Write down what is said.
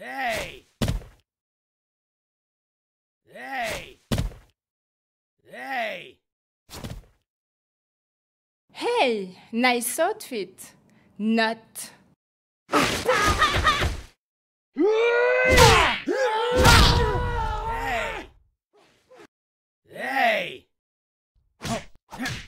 Hey! Hey! Hey! Hey! Nice outfit! Not. hey! Hey!